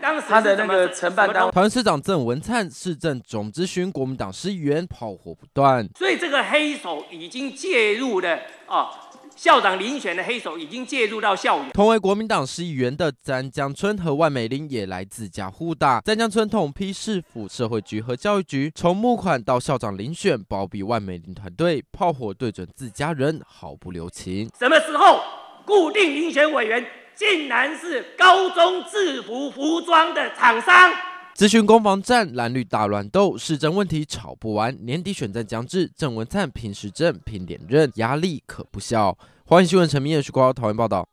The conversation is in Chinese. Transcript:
当他的那个承办单位，团市长郑文灿、市政总咨询国民党市议员炮火不断，所以这个黑手已经介入了啊！校长遴选的黑手已经介入到校园。同为国民党市议员的詹江春和万美玲也来自家互打。詹江村统批市府社会局和教育局，从募款到校长遴选包庇万美玲团队，炮火对准自家人毫不留情。什么时候固定遴选委员？竟然是高中制服服装的厂商。咨询攻防战，蓝绿大乱斗，市政问题吵不完，年底选战将至，郑文灿拼时政拼连任，压力可不小。欢迎新闻陈明月、徐高桃园报道。